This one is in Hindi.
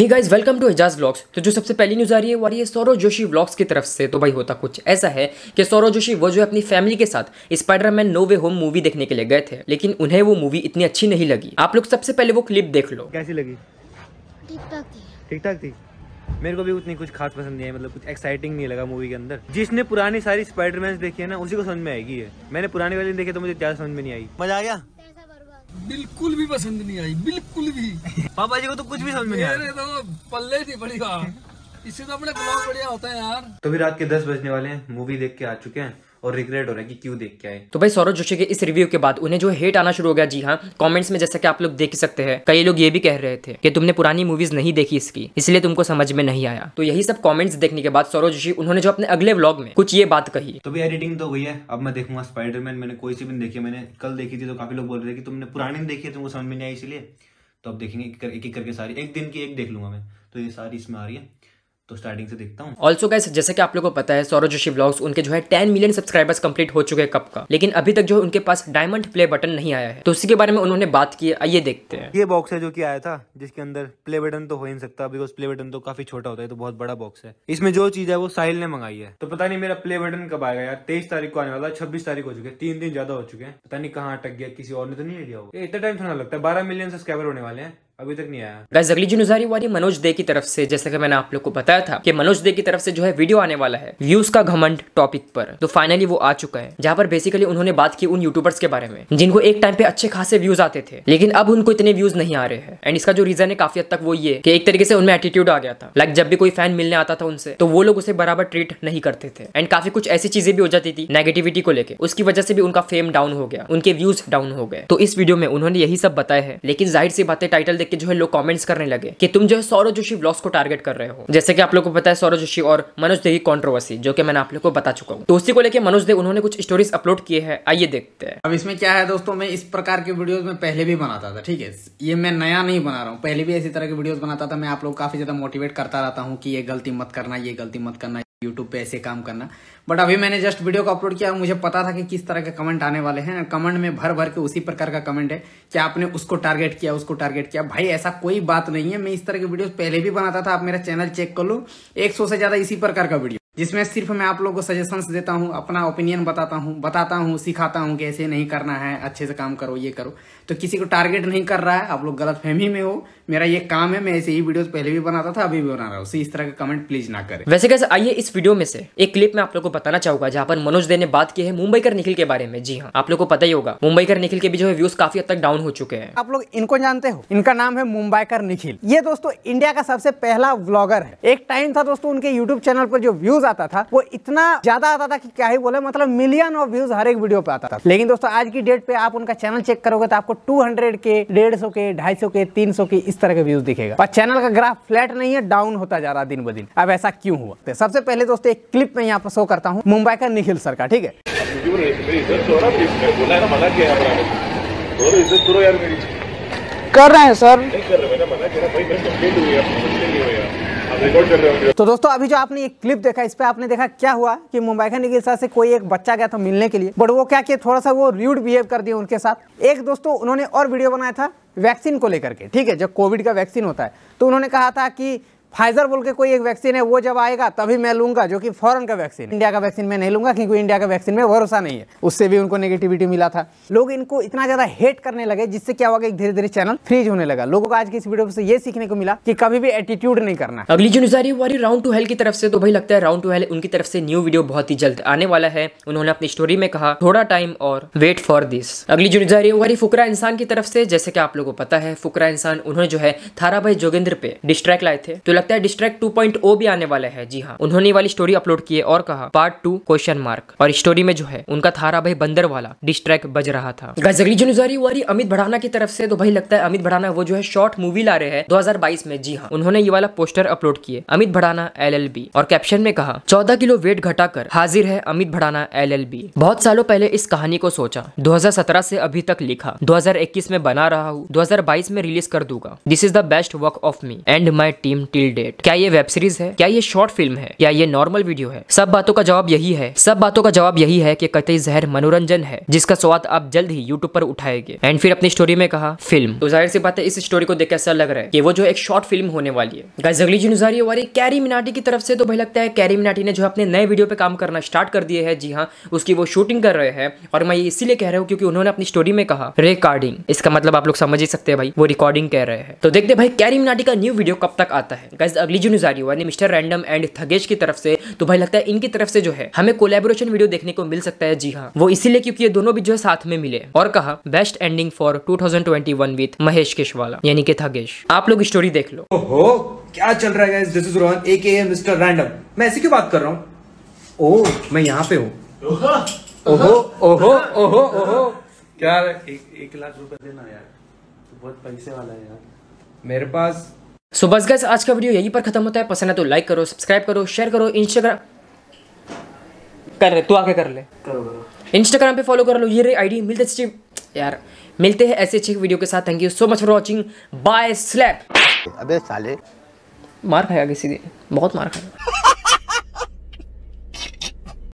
hey guys welcome to Ejaz vlogs तो जो सबसे पहली न्यूज़ आ रही है वो आ रही है सौरव जोशी व्लॉग्स की तरफ से तो भाई होता कुछ ऐसा है कि सौरव जोशी वो जो है अपनी फैमिली के साथ Spiderman no way home movie देखने के लिए गए थे लेकिन उन्हें वो मूवी इतनी अच्छी नहीं लगी आप लोग सबसे पहले वो क्लिप देख लो कैसी लगी ठीक ठाक थी मेरे को भी उतनी कुछ खास पसंद नहीं है मतलब कुछ एक्साइटिंग नहीं लगा मूवी के अंदर जिसने पुरानी सारी स्पाइडरमैन देखी है ना उसी को समझ में आएगी है मैंने पुरानी वाली देखी तो मुझे ज्यादा समझ में नहीं आई मजा आ गया बिल्कुल भी पसंद नहीं आई बिल्कुल भी पापा जी को तो कुछ भी समझ नहीं आया तो पल्ले थी बड़ी इससे तो अपने ब्लॉग बढ़िया होता है यार तो भी रात के दस बजने वाले हैं मूवी देख के आ चुके हैं और रिग्रेट हो रहा है कि क्यों देख के आए तो भाई सौरभ जोशी के इस रिव्यू के बाद उन्हें जो हेट आना शुरू हो गया जी हाँ कॉमेंट्स में जैसा कि आप लोग देख सकते हैं कई लोग ये भी कह रहे थे कि तुमने पुरानी मूवीज नहीं देखी इसकी इसलिए तुमको समझ में नहीं आया तो यही सब कॉमेंट्स देखने के बाद सौरभ जोशी उन्होंने जो अपने अगले ब्लॉग में कुछ ये बात कही तो भी एडिटिंग तो हुई है अब मैं देखूंगा स्पाइडरमैन मैंने कोई सी भी देखी मैंने कल देखी थी तो काफी लोग बोल रहे थे कि तुमने पुरानी देखी है तुमको समझ में नहीं आई इसलिए तो अब देखेंगे एक एक करके सारी एक दिन की एक देख लूंगा मैं तो ये सारी इसमें आ रही है तो स्टार्टिंग से देखता हूँ ऑल्सो गैस जैसे कि आप लोगों को पता है सौरभ जोशी ब्लॉग्स उनके जो है 10 मिलियन सब्सक्राइबर्स कंप्लीट हो चुके हैं कब का लेकिन अभी तक जो है उनके पास डायमंड प्ले बटन नहीं आया है तो उसी के बारे में उन्होंने बात की आइए देखते हैं ये बॉक्स है जो की आया था जिसके अंदर प्ले बटन तो हो ही नहीं सकता बिकॉज प्ले बटन तो काफी छोटा होता है तो बहुत बड़ा बॉक्स है इसमें जो चीज है वो साहिल ने मंगाई है तो पता नहीं मेरा प्ले बटन कब आएगा यार तेईस तारीख को आने वाला छब्बीस तारीख हो चुके हैं तीन दिन ज्यादा हो चुके हैं पता नहीं कहाँ अटक गया किसी और ने तो नहीं लिया होगा इतना टाइम थोड़ा लगता है बारह मिलियन सब्सक्राइबर होने वाले हैं अभी तक नहीं आया गाइस अगली जो नजारी वाली मनोज दे की तरफ से जैसे कि मैंने आप लोग को बताया था कि मनोज दे की तरफ से जो है वीडियो आने वाला है व्यूज का घमंड टॉपिक पर तो फाइनली वो आ चुका है जहाँ पर बेसिकली उन्होंने बात की उन यूट्यूबर्स के बारे में जिनको एक टाइम पे अच्छे खासे व्यूज आते थे लेकिन अब उनको इतने व्यूज नहीं आ रहे हैं एंड इसका जो रीजन है काफी हद तक वो ये कि एक तरीके से उनमें एटीट्यूड आ गया था लाइक जब भी कोई फैन मिलने आता था उनसे तो वो लोग उसे बराबर ट्रीट नहीं करते थे एंड काफी कुछ ऐसी चीजें भी हो जाती थी नेगेटिविटी को लेकर उसकी वजह से भी उनका फेम डाउन हो गया उनके व्यूज डाउन हो गए तो इस वीडियो में उन्होंने यही सब बताया है लेकिन जाहिर सी बातें टाइटल देख देख के जो है लोग कॉमेंट्स करने लगे कि तुम जो है सौरव जोशी ब्लॉग्स को टारगेट कर रहे हो जैसे कि आप लोग को पता है सौरव जोशी और मनोज देवी कॉन्ट्रोवर्सी जो कि मैंने आप लोग को बता चुका हूँ तो उसी को लेकर मनोज देव उन्होंने कुछ स्टोरीज अपलोड किए हैं आइए देखते हैं अब इसमें क्या है दोस्तों मैं इस प्रकार के वीडियो में पहले भी बनाता था ठीक है ये मैं नया नहीं बना रहा हूँ पहले भी ऐसी तरह के वीडियो बनाता था मैं आप लोग काफी ज्यादा मोटिवेट करता रहता हूँ कि ये गलती मत करना ये गलती मत करना यूट्यूब पे ऐसे काम करना बट अभी मैंने जस्ट वीडियो को अपलोड किया मुझे पता था कि किस तरह के कमेंट आने वाले हैं कमेंट में भर भर के उसी प्रकार का कमेंट है कि आपने उसको टारगेट किया उसको टारगेट किया भाई ऐसा कोई बात नहीं है मैं इस तरह की वीडियो पहले भी बनाता था आप मेरा चैनल चेक कर लो एक से ज्यादा इसी प्रकार का वीडियो जिसमें सिर्फ मैं आप लोगों को सजेशंस देता हूँ अपना ओपिनियन बताता हूँ बताता हूँ सिखाता हूँ कि ऐसे नहीं करना है अच्छे से काम करो ये करो तो किसी को टारगेट नहीं कर रहा है आप लोग गलत फहमी में हो मेरा ये काम है मैं ऐसे ही वीडियोस पहले भी बनाता था अभी भी बना रहा हूँ इस तरह का कमेंट प्लीज ना करें वैसे कैसे आइए इस वीडियो में से एक क्लिप में आप लोग को बताना चाहूंगा जहाँ पर मनोज दे ने बात की है मुंबई कर निखिल के बारे में जी हाँ आप लोग को पता ही होगा मुंबई कर निखिल के भी जो है व्यूज काफी हद तक डाउन हो चुके हैं आप लोग इनको जानते हो इनका नाम है मुंबई कर निखिल ये दोस्तों इंडिया का सबसे पहला ब्लॉगर है एक टाइम था दोस्तों उनके यूट्यूब चैनल पर जो व्यूज व्यूज आता था वो इतना ज्यादा आता था कि क्या ही बोले मतलब मिलियन ऑफ व्यूज हर एक वीडियो पे आता था लेकिन दोस्तों आज की डेट पे आप उनका चैनल चेक करोगे तो आपको 200 के डेढ़ के ढाई के तीन के इस तरह के व्यूज दिखेगा पर चैनल का ग्राफ फ्लैट नहीं है डाउन होता जा रहा दिन ब दिन अब ऐसा क्यों हुआ तो सबसे पहले दोस्तों एक क्लिप में यहाँ पर शो करता हूँ मुंबई का निखिल सर का ठीक है कर रहे हैं सर कर रहे मना भाई मैं कंप्लीट कंप्लीट हुई हुई है है तो दोस्तों अभी जो आपने एक क्लिप देखा इस पर आपने देखा क्या हुआ कि मुंबई खानी के साथ से कोई एक बच्चा गया था मिलने के लिए बट वो क्या किया थोड़ा सा वो र्यूड बिहेव कर दिया उनके साथ एक दोस्तों उन्होंने और वीडियो बनाया था वैक्सीन को लेकर के ठीक है जब कोविड का वैक्सीन होता है तो उन्होंने कहा था कि फाइजर बोल के कोई एक वैक्सीन है वो जब आएगा तभी मैं लूंगा जो कि फॉरन का वैक्सीन इंडिया का वैक्सीन मैं नहीं लूंगा क्योंकि इंडिया का वैक्सीन में भरोसा नहीं है उससे भी उनको नेगेटिविटी मिला था लोग इनको इतना ज्यादा हेट करने लगे जिससे क्या होगा धीरे धीरे चैनल फ्रीज होने लगा लोगों को आज की इस वीडियो से ये सीखने को मिला की कभी भी एटीट्यूड नहीं करना अगली जो न्यूज हमारी राउंड टू हेल की तरफ से तो भाई लगता है राउंड टू हेल उनकी तरफ से न्यू वीडियो बहुत ही जल्द आने वाला है उन्होंने अपनी स्टोरी में कहा थोड़ा टाइम और वेट फॉर दिस अगली जो न्यूज हमारी फुकरा इंसान की तरफ से जैसे की आप लोगों को पता है फुकरा इंसान उन्होंने जो है थारा भाई जोगेंद्र पे डिस्ट्रैक्ट लाए थे तो लगता है डिस्ट्रैक्ट 2.0 भी आने वाला है जी हाँ उन्होंने वाली स्टोरी अपलोड की है और कहा पार्ट टू क्वेश्चन मार्क और स्टोरी में जो है उनका थारा भाई बंदर वाला डिस्ट्रैक्ट बज रहा था गजगली जो वाली अमित भड़ाना की तरफ से तो भाई लगता है अमित भड़ाना वो जो है शॉर्ट मूवी ला रहे हैं दो में जी हाँ उन्होंने ये वाला पोस्टर अपलोड किए अमित भड़ाना एल और कैप्शन में कहा चौदह किलो वेट घटाकर हाजिर है अमित भड़ाना एल बहुत सालों पहले इस कहानी को सोचा दो से अभी तक लिखा दो में बना रहा हूँ दो में रिलीज कर दूंगा this is the best work of me and my team till release date क्या ये वेब सीरीज है क्या ये शॉर्ट फिल्म है क्या ये नॉर्मल वीडियो है सब बातों का जवाब यही है सब बातों का जवाब यही है कि कतई जहर मनोरंजन है जिसका स्वाद आप जल्द ही यूट्यूब पर उठाएंगे एंड फिर अपनी स्टोरी में कहा फिल्म तो जाहिर सी बात है इस स्टोरी को देख ऐसा लग रहा है कि वो जो एक शॉर्ट फिल्म होने वाली है गजगली जी नुजारी वाली कैरी मिनाटी की तरफ से तो भाई लगता है कैरी मिनाटी ने जो अपने नए वीडियो पे काम करना स्टार्ट कर दिए है जी हाँ उसकी वो शूटिंग कर रहे हैं और मैं इसीलिए कह रहा हूँ क्योंकि उन्होंने अपनी स्टोरी में कहा रिकॉर्डिंग इसका मतलब आप लोग समझ ही सकते हैं भाई वो रिकॉर्डिंग कह रहे हैं तो देखते भाई कैरी मिनाटी का न्यू वीडियो कब तक आता है गाइस अगली जो न्यूज आ रही है मिस्टर रैंडम एंड थगेश की तरफ से तो भाई लगता है इनकी तरफ से जो है हमें कोलेबोरेशन वीडियो देखने को मिल सकता है जी हाँ वो इसीलिए क्योंकि ये दोनों भी जो है साथ में मिले और कहा best ending for 2021 with Mahesh Keshwala यानी के थगेश आप लोग स्टोरी देख लो ओहो क्या चल रहा है this is Rohan aka Mister Random मैं ऐसी क्यों बात कर रहा हूँ ओह मैं यहाँ पे हूँ ओहो ओहो ओहो ओहो क्या एक लाख रुपए देना यार बहुत पैसे वाला है यार मेरे पास सो बस गैस आज का वीडियो यहीं पर खत्म होता है पसंद है तो लाइक करो सब्सक्राइब करो शेयर करो इंस्टाग्राम कर ले तू आके कर ले इंस्टाग्राम पे फॉलो कर लो ये रे आईडी मिलते अच्छी यार मिलते हैं ऐसे अच्छे वीडियो के साथ thank you so much for watching bye slap अबे साले मार खाएगा किसी दिन बहुत मार खाएगा